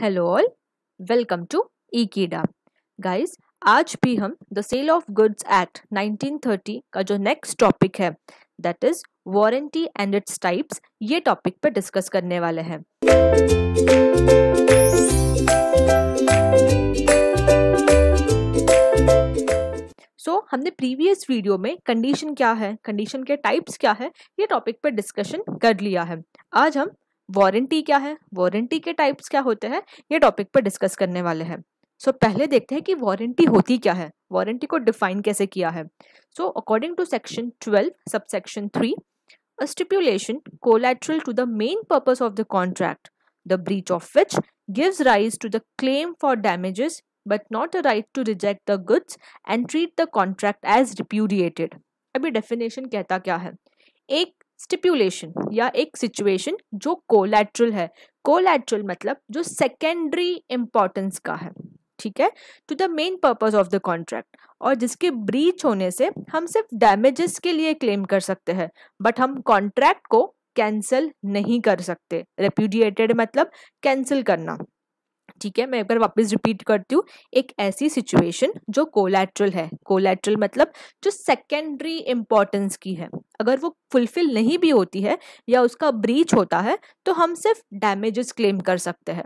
hello all welcome to Ekeeda guys आज भी हम the sale of goods act 1930 का जो नेक्स्ट टॉपिक है that is warranty and its types ये टॉपिक पे डिस्कस करने वाले हैं सो so, हमने प्रीवियस वीडियो में कंडीशन क्या है कंडीशन के टाइप्स क्या है ये टॉपिक पे डिस्कशन कर लिया है आज हम वारंटी क्या है वारंटी के टाइप्स क्या होते हैं ये टॉपिक पर डिस्कस करने वाले हैं सो so, पहले देखते हैं कि वारंटी होती क्या है वारंटी को डिफाइन कैसे किया है so according to section twelve sub three stipulation collateral to the main purpose of the contract the breach of which gives rise to the claim for damages but not a right to reject the goods and treat the contract as repudiated अभी definition कहता क्या है एक स्टिप्यूलेशन या एक situation जो कोलैट्रल है कोलैट्रल मतलब जो सेकेंडरी इम्पोर्टेंस का है ठीक है to the main purpose of the contract और जिसके ब्रीच होने से हम सिर्फ डैमेजेस के लिए क्लेम कर सकते हैं बट हम कॉन्ट्रैक्ट को कैंसिल नहीं कर सकते रेप्यूडिएटेड मतलब कैंसिल करना ठीक है मैं एक बार वापस रिपीट करती हूँ एक ऐसी सिचुएशन जो कोलेट्रल है कोलेट्रल मतलब जो सेकेंडरी इम्पोर्टेंस की है अगर वो फुलफिल नहीं भी होती है या उसका ब्रीच होता है तो हम सिर्फ डैमेजेस क्लेम कर सकते हैं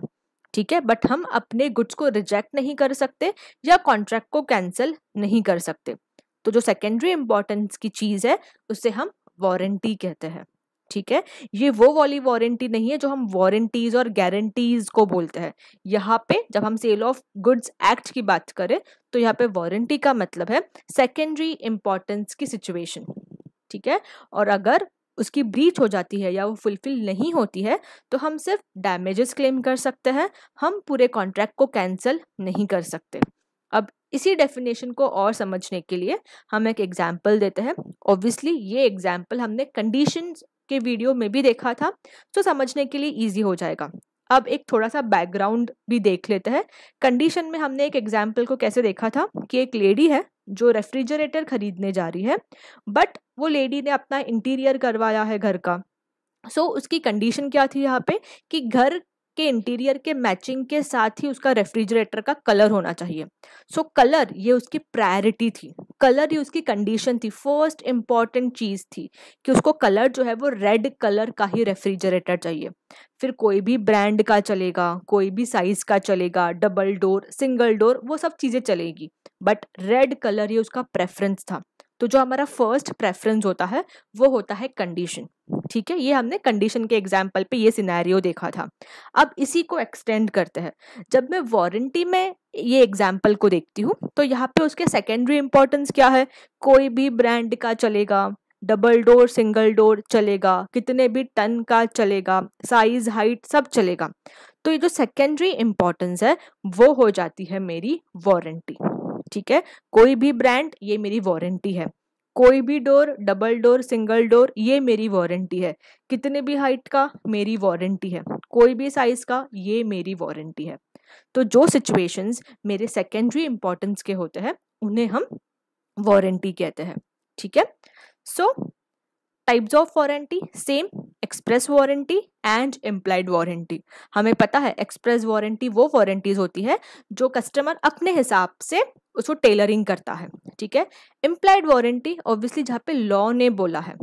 ठीक है बट हम अपने गुड्स को रिजेक्ट नहीं कर सकते या कॉन्ट्रैक्ट को कैंसिल नहीं कर सकते तो जो सेकेंडरी इम्पोर्टेंस की चीज़ है उसे हम वारंटी कहते हैं ठीक है ये वो वाली वारंटी नहीं है जो हम वारंटीज और गारंटीज को बोलते हैं यहाँ पे जब हम सेल ऑफ गुड्स एक्ट की बात करें तो यहाँ पे वारंटी का मतलब है सेकेंडरी इम्पोर्टेंस की सिचुएशन ठीक है और अगर उसकी ब्रीच हो जाती है या वो फुलफिल नहीं होती है तो हम सिर्फ डैमेजेस क्लेम कर सकते हैं हम पूरे कॉन्ट्रैक्ट को कैंसिल नहीं कर सकते अब इसी डेफिनेशन को और समझने के लिए हम एक एग्जाम्पल देते हैं ऑब्वियसली ये एग्जाम्पल हमने कंडीशन के वीडियो में भी देखा था तो समझने के लिए ईजी हो जाएगा अब एक थोड़ा सा बैकग्राउंड भी देख लेते हैं कंडीशन में हमने एक एग्जाम्पल को कैसे देखा था कि एक लेडी है जो रेफ्रिजरेटर खरीदने जा रही है बट वो लेडी ने अपना इंटीरियर करवाया है घर का सो so, उसकी कंडीशन क्या थी यहाँ पे कि घर के इंटीरियर के मैचिंग के साथ ही उसका रेफ्रिजरेटर का कलर होना चाहिए सो so, कलर ये उसकी प्रायोरिटी थी कलर ये उसकी कंडीशन थी फर्स्ट इम्पॉर्टेंट चीज़ थी कि उसको कलर जो है वो रेड कलर का ही रेफ्रिजरेटर चाहिए फिर कोई भी ब्रांड का चलेगा कोई भी साइज़ का चलेगा डबल डोर सिंगल डोर वो सब चीज़ें चलेगी बट रेड कलर ये उसका प्रेफरेंस था तो जो हमारा फर्स्ट प्रेफरेंस होता है वो होता है कंडीशन ठीक है ये हमने कंडीशन के एग्जाम्पल पे ये सिनेरियो देखा था अब इसी को एक्सटेंड करते हैं जब मैं वारंटी में ये एग्जाम्पल को देखती हूँ तो यहाँ पे उसके सेकेंडरी इंपॉर्टेंस क्या है कोई भी ब्रांड का चलेगा डबल डोर सिंगल डोर चलेगा कितने भी टन का चलेगा साइज हाइट सब चलेगा तो ये जो सेकेंडरी इम्पोर्टेंस है वो हो जाती है मेरी वारंटी ठीक है कोई भी ब्रांड ये मेरी वारंटी है कोई भी door double door single door ये मेरी वारंटी है कितने भी हाइट का मेरी वारंटी है कोई भी साइज का ये मेरी वारंटी है तो जो सिचुएशंस मेरे सेकेंडरी इंपॉर्टेंस के होते हैं उन्हें हम वारंटी कहते हैं ठीक है so types of warranty same express warranty and implied warranty हमें पता है एक्सप्रेस वारंटी वो वारंटीज होती है जो कस्टमर अपने हिसाब से उसको टेलरिंग करता है ठीक है इम्प्लाइड वारंटी ऑब्वियसली जहाँ पे लॉ ने बोला है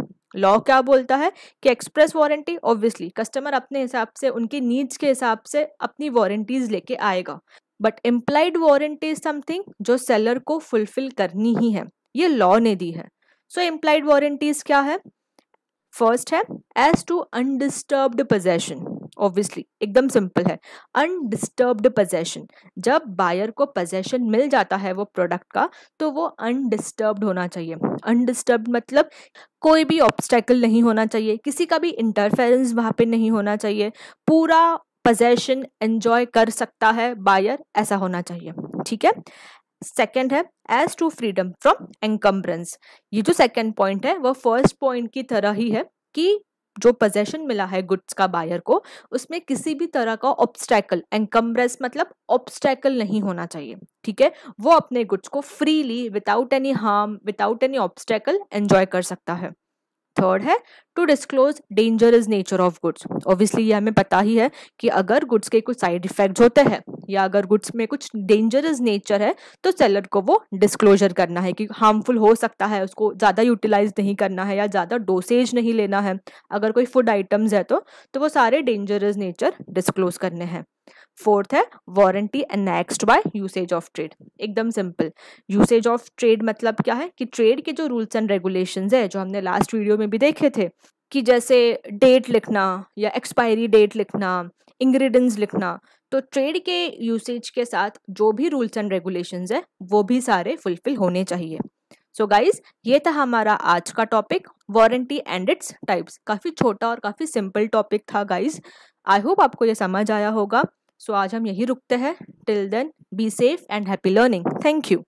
लॉ क्या बोलता है कि एक्सप्रेस वारंटी ऑब्वियसली कस्टमर अपने हिसाब से उनके नीड्स के हिसाब से अपनी वारंटीज लेके आएगा but implied warranty is something जो सेलर को फुलफिल करनी ही है ये लॉ ने दी है सो इम्प्लाइड वारंटीज क्या है फर्स्ट है as to undisturbed possession obviously एकदम सिंपल है अनडिस्टर्ब्ड पोजेशन जब बायर को पोजेशन मिल जाता है वो प्रोडक्ट का तो वो अनडिस्टर्ब्ड होना चाहिए अनडिस्टर्ब्ड मतलब कोई भी ऑब्स्टेकल नहीं होना चाहिए किसी का भी इंटरफेरेंस वहाँ पे नहीं होना चाहिए पूरा पोजेशन एंजॉय कर सकता है बायर ऐसा होना चाहिए ठीक है सेकेंड है as to freedom from encumbrance ये जो सेकेंड पॉइंट है वह फर्स्ट पॉइंट की तरह ही है कि जो पोजेशन मिला है गुड्स का बायर को उसमें किसी भी तरह का ऑब्स्टैकल एनकम्ब्रेस मतलब ऑब्स्टैकल नहीं होना चाहिए ठीक है वो अपने गुड्स को freely without any harm without any obstacle enjoy कर सकता है थर्ड है to disclose dangerous nature of goods obviously ये हमें पता ही है कि अगर गुड्स के कुछ साइड इफेक्ट होते हैं या अगर गुड्स में कुछ डेंजरस नेचर है तो सेलर को वो डिस्क्लोजर करना है कि हार्मफुल हो सकता है उसको ज़्यादा यूटिलाइज नहीं करना है या ज़्यादा डोसेज नहीं लेना है अगर कोई फूड आइटम्स है तो, तो वो सारे डेंजरस नेचर डिस्क्लोज करने हैं फोर्थ है warranty annexed by usage of trade एकदम सिंपल यूसेज ऑफ ट्रेड मतलब क्या है कि ट्रेड के जो रूल्स एंड रेगुलेशन है जो हमने लास्ट वीडियो में भी देखे थे कि जैसे डेट लिखना या एक्सपायरी डेट लिखना इंग्रेडिएंट्स लिखना तो ट्रेड के यूसेज के साथ जो भी रूल्स एंड रेगुलेशंस है वो भी सारे फुलफिल होने चाहिए सो so गाइज ये था हमारा आज का topic warranty and its types काफ़ी छोटा और काफ़ी सिंपल टॉपिक था गाइज आई होप आपको ये समझ आया होगा सो आज हम यही रुकते हैं till then be safe and happy learning thank you